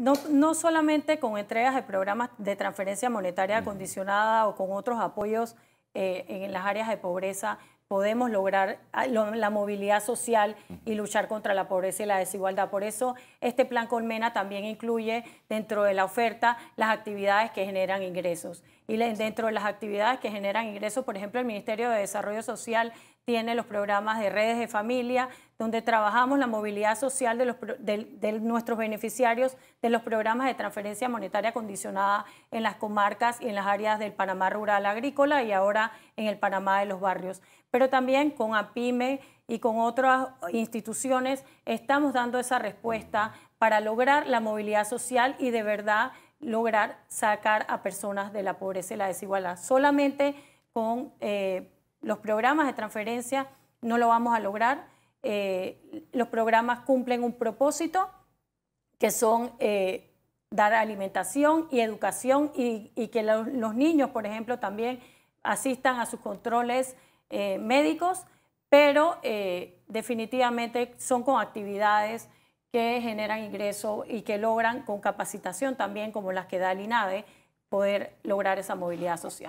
no, no solamente con entregas de programas de transferencia monetaria mm. acondicionada o con otros apoyos eh, en las áreas de pobreza, podemos lograr ah, la movilidad social y luchar contra la pobreza y la desigualdad. Por eso este plan Colmena también incluye dentro de la oferta las actividades que generan ingresos. Y dentro de las actividades que generan ingresos, por ejemplo, el Ministerio de Desarrollo Social tiene los programas de redes de familia, donde trabajamos la movilidad social de, los, de, nuestros beneficiarios de los programas de transferencia monetaria condicionada en las comarcas y en las áreas del Panamá rural agrícola y ahora en el Panamá de los barrios pero también con APIME y con otras instituciones estamos dando esa respuesta para lograr la movilidad social y de verdad lograr sacar a personas de la pobreza y la desigualdad. Solamente con eh, los programas de transferencia no lo vamos a lograr. Eh, los programas cumplen un propósito que son eh, dar alimentación y educación y, que los niños, por ejemplo, también asistan a sus controles eh, médicos, pero eh, definitivamente son con actividades que generan ingreso y que logran con capacitación también, como las que da el INADE, poder lograr esa movilidad social.